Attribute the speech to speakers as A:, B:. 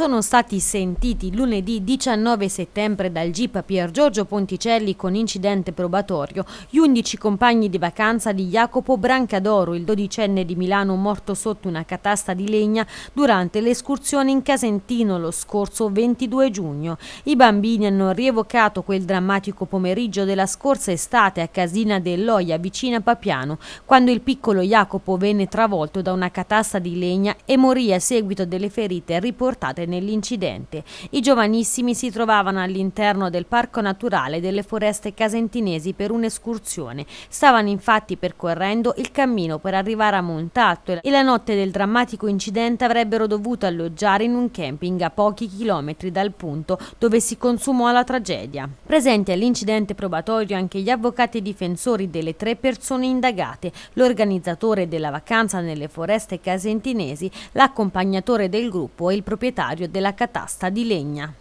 A: sono stati sentiti lunedì 19 settembre dal GIP Pier Giorgio Ponticelli con incidente probatorio gli 11 compagni di vacanza di Jacopo Brancadoro, il dodicenne di Milano morto sotto una catasta di legna durante l'escursione in Casentino lo scorso 22 giugno. I bambini hanno rievocato quel drammatico pomeriggio della scorsa estate a Casina dell'Oia vicina Papiano, quando il piccolo Jacopo venne travolto da una catasta di legna e morì a seguito delle ferite riportate nell'incidente. I giovanissimi si trovavano all'interno del Parco Naturale delle Foreste Casentinesi per un'escursione. Stavano infatti percorrendo il cammino per arrivare a Montatto e la notte del drammatico incidente avrebbero dovuto alloggiare in un camping a pochi chilometri dal punto dove si consumò la tragedia. Presenti all'incidente probatorio anche gli avvocati difensori delle tre persone indagate, l'organizzatore della vacanza nelle foreste casentinesi, l'accompagnatore del gruppo e il proprietario dell'inventario della catasta di legna.